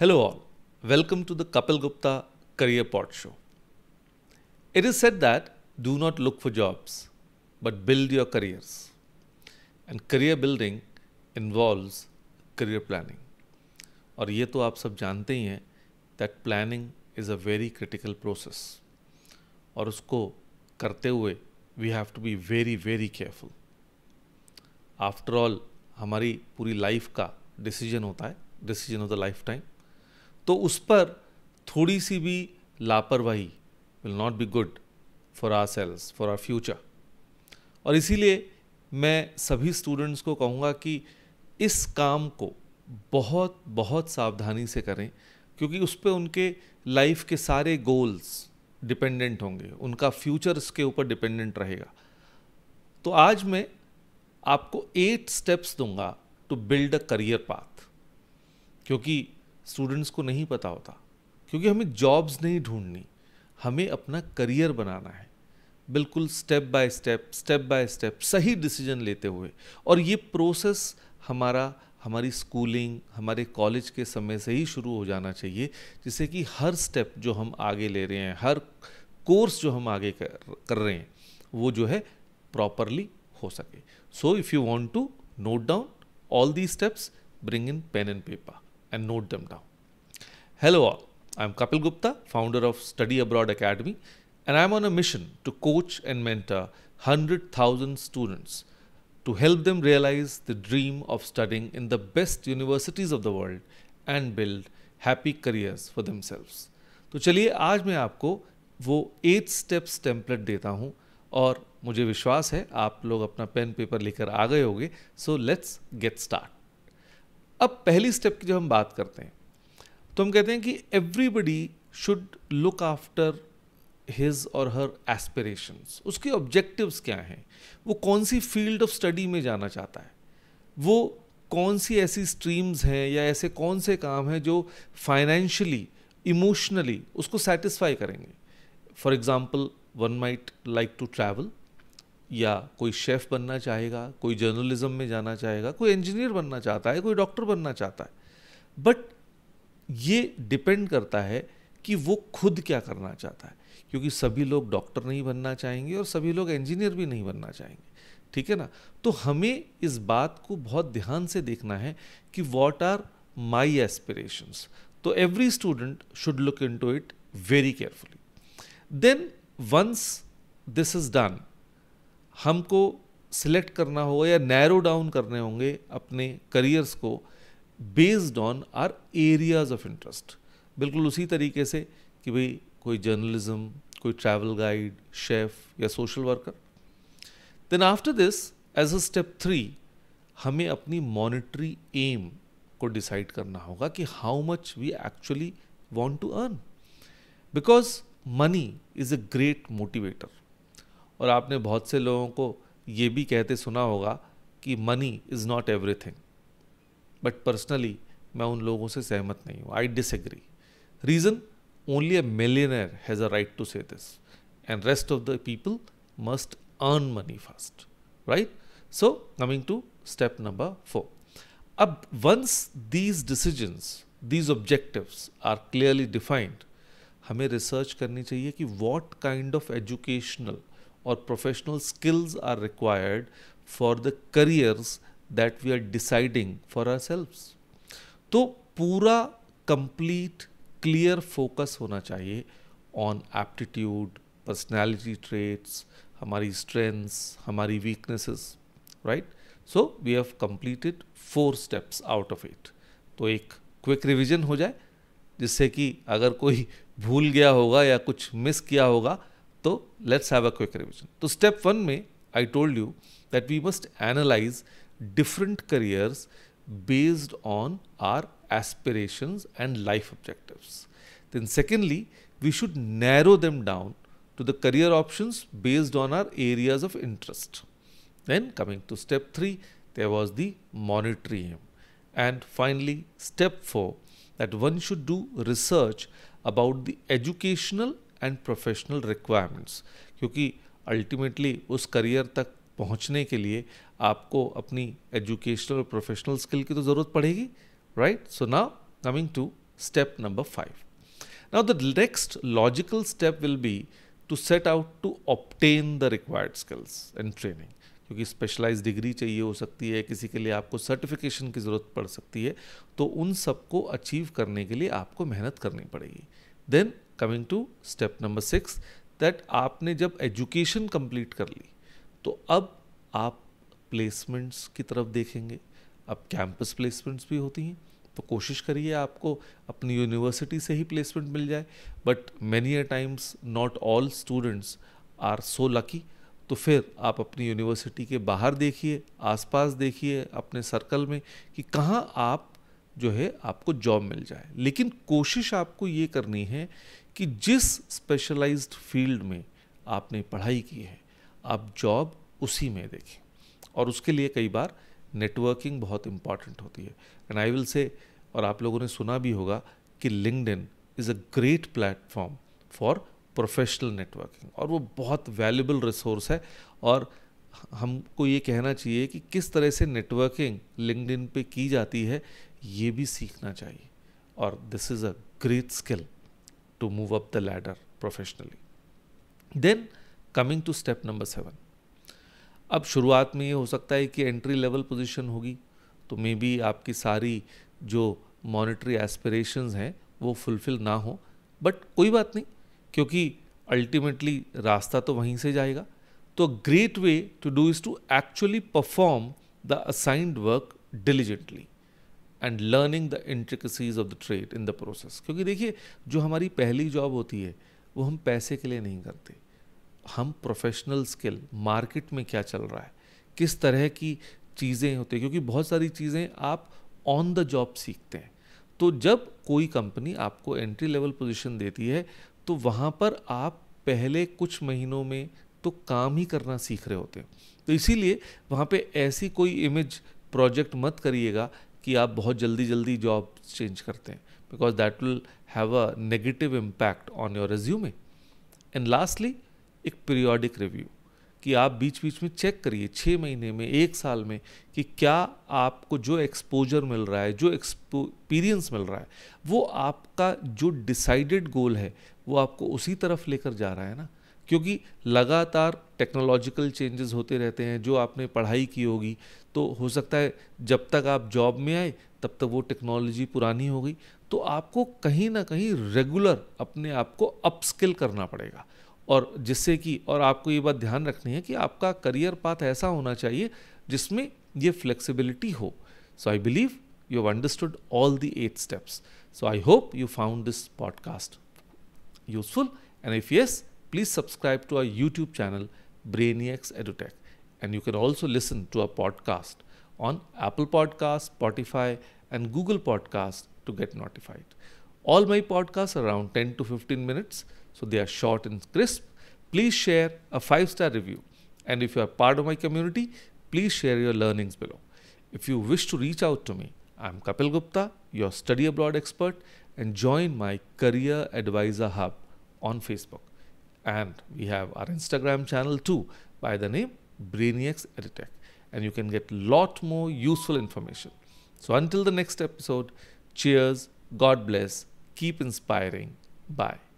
Hello, all. Welcome to the Kapil Gupta Career Pod Show. It is said that do not look for jobs, but build your careers. And career building involves career planning. और ये तो आप सब जानते ही हैं that planning is a very critical process. और उसको करते हुए we have to be very very careful. After all, हमारी पूरी लाइफ का डिसीजन होता है decision of the life time तो उस पर थोड़ी सी भी लापरवाही will not be good for ourselves for our future और इसीलिए मैं सभी स्टूडेंट्स को कहूँगा कि इस काम को बहुत बहुत सावधानी से करें क्योंकि उस पर उनके लाइफ के सारे गोल्स डिपेंडेंट होंगे उनका फ्यूचर इसके ऊपर डिपेंडेंट रहेगा तो आज मैं आपको एट स्टेप्स दूंगा to build a career path क्योंकि स्टूडेंट्स को नहीं पता होता क्योंकि हमें जॉब्स नहीं ढूंढनी हमें अपना करियर बनाना है बिल्कुल step by step step by step सही डिसीजन लेते हुए और ये प्रोसेस हमारा हमारी स्कूलिंग हमारे कॉलेज के समय से ही शुरू हो जाना चाहिए जिससे कि हर स्टेप जो हम आगे ले रहे हैं हर कोर्स जो हम आगे कर, कर रहे हैं वो जो है प्रॉपरली हो सके so if you want to note down all the steps bring in pen and paper and note them down. Hello all, I'm Kapil Gupta, founder of Study Abroad Academy, and I'm on a mission to coach and mentor 100,000 students to help them realize the dream of studying in the best universities of the world and build happy careers for themselves तो चलिए आज मैं आपको वो eight steps template देता हूँ और मुझे विश्वास है आप लोग अपना पेन पेपर लेकर आ गए होंगे सो लेट्स गेट स्टार्ट अब पहली स्टेप की जब हम बात करते हैं तो हम कहते हैं कि everybody should look after his or her aspirations उसके ऑब्जेक्टिव्स क्या हैं वो कौन सी फील्ड ऑफ स्टडी में जाना चाहता है वो कौन सी ऐसी स्ट्रीम्स हैं या ऐसे कौन से काम हैं जो फाइनेंशियली इमोशनली उसको सेटिस्फाई करेंगे for example one might like to travel या कोई शेफ़ बनना चाहेगा कोई जर्नलिज्म में जाना चाहेगा कोई इंजीनियर बनना चाहता है कोई डॉक्टर बनना चाहता है बट ये डिपेंड करता है कि वो खुद क्या करना चाहता है क्योंकि सभी लोग डॉक्टर नहीं बनना चाहेंगे और सभी लोग इंजीनियर भी नहीं बनना चाहेंगे ठीक है ना तो हमें इस बात को बहुत ध्यान से देखना है कि वॉट आर माई एस्पिरेशंस तो every student should look in to it very carefully then once this is done हमको सिलेक्ट करना होगा या नैरो डाउन करने होंगे अपने करियर्स को based on our areas of interest बिल्कुल उसी तरीके से कि भाई कोई जर्नलिज्म कोई ट्रैवल गाइड शेफ़ या social worker then after this as a step three हमें अपनी मॉनिटरी एम को डिसाइड करना होगा कि how much we actually want to earn because money is a great motivator और आपने बहुत से लोगों को ये भी कहते सुना होगा कि money is not everything but personally मैं उन लोगों से सहमत नहीं हूँ I disagree reason only a millionaire has a right to say this and rest of the people must earn money fast right so coming to step number four अब once these decisions these objectives are clearly defined हमें research करनी चाहिए कि what kind of educational और professional skills are required for the careers that we are deciding for our self तो पूरा complete clear focus होना चाहिए ऑन एप्टीट्यूड पर्सनैलिटी ट्रेट्स हमारी स्ट्रेंथ्स हमारी weaknesses right so we have completed four steps out of it तो एक quick revision हो जाए जिससे कि अगर कोई भूल गया होगा या कुछ मिस किया होगा So let's have a quick revision. So step one I told you that we must analyze different careers based on our aspirations and life objectives. Then secondly, we should narrow them down to the career options based on our areas of interest. Then coming to step 3, there was the monetary aim. And finally, step 4, that one should do research about the educational and professional requirements क्योंकि ultimately उस career तक पहुंचने के लिए आपको अपनी educational और professional skill की तो ज़रूरत पड़ेगी right so now coming to step number five now the next logical step will be to set out to obtain the required skills and training क्योंकि स्पेशलाइज डिग्री चाहिए हो सकती है किसी के लिए आपको सर्टिफिकेशन की ज़रूरत पड़ सकती है तो उन सबको अचीव करने के लिए आपको मेहनत करनी पड़ेगी then coming to step number six that आपने जब एजुकेशन कंप्लीट कर ली तो अब आप प्लेसमेंट्स की तरफ देखेंगे अब कैंपस प्लेसमेंट्स भी होती हैं तो कोशिश करिए आपको अपनी यूनिवर्सिटी से ही प्लेसमेंट मिल जाए but many a times not all students are so lucky तो फिर आप अपनी यूनिवर्सिटी के बाहर देखिए आसपास देखिए अपने सर्कल में कि कहाँ आप जो है आपको जॉब मिल जाए लेकिन कोशिश आपको ये करनी है कि जिस स्पेशलाइज्ड फील्ड में आपने पढ़ाई की है आप जॉब उसी में देखें और उसके लिए कई बार नेटवर्किंग बहुत इम्पॉर्टेंट होती है एंड आई विल से और आप लोगों ने सुना भी होगा कि LinkedIn is a great platform for professional networking और वो बहुत वैल्यूबल रिसोर्स है और हमको ये कहना चाहिए कि किस तरह से नेटवर्किंग लिंकड पे की जाती है ये भी सीखना चाहिए और this is a great skill to move up the ladder professionally then coming to step number seven अब शुरुआत में ये हो सकता है कि एंट्री लेवल पोजीशन होगी तो मे बी आपकी सारी जो मॉनिटरी एस्पिरेशंस हैं वो फुलफिल ना हो बट कोई बात नहीं क्योंकि अल्टीमेटली रास्ता तो वहीं से जाएगा तो great way to do is to actually perform the assigned work diligently and learning the intricacies of the trade in the process क्योंकि देखिए जो हमारी पहली जॉब होती है वो हम पैसे के लिए नहीं करते हम प्रोफेशनल स्किल मार्केट में क्या चल रहा है किस तरह की चीज़ें होती है क्योंकि बहुत सारी चीज़ें आप ऑन द जॉब सीखते हैं तो जब कोई कंपनी आपको एंट्री लेवल पोजीशन देती है तो वहाँ पर आप पहले कुछ महीनों में तो काम ही करना सीख रहे होते हैं तो इसीलिए वहाँ पे ऐसी कोई इमेज प्रोजेक्ट मत करिएगा कि आप बहुत जल्दी जल्दी जॉब चेंज करते हैं because that will have a negative impact on your resume and lastly एक पीरियोडिक रिव्यू कि आप बीच बीच में चेक करिए छः महीने में एक साल में कि क्या आपको जो एक्सपोजर मिल रहा है जो एक्सपीरियंस मिल रहा है वो आपका जो डिसाइडेड गोल है वो आपको उसी तरफ लेकर जा रहा है ना क्योंकि लगातार टेक्नोलॉजिकल चेंजेस होते रहते हैं जो आपने पढ़ाई की होगी तो हो सकता है जब तक आप जॉब में आए तब तक वो टेक्नोलॉजी पुरानी हो गई तो आपको कहीं ना कहीं रेगुलर अपने आप को अपस्किल करना पड़ेगा और जिससे कि और आपको ये बात ध्यान रखनी है कि आपका करियर पाथ ऐसा होना चाहिए जिसमें ये फ्लेक्सिबिलिटी हो so I believe you have understood all the eight steps so I hope you found this podcast useful and if yes please subscribe to our YouTube channel, Brainiacs EduTech. And you can also listen to our podcast on Apple Podcasts, Spotify, and Google Podcasts to get notified. All my podcasts are around 10 to 15 minutes, so they are short and crisp. Please share a five star review. And if you are part of my community, please share your learnings below. If you wish to reach out to me, I'm Kapil Gupta, your study abroad expert, and join my Career Advisor Hub on Facebook and we have our Instagram channel too by the name Brainiacs EdTech and you can get lot more useful information. So until the next episode, cheers, God bless, keep inspiring, bye.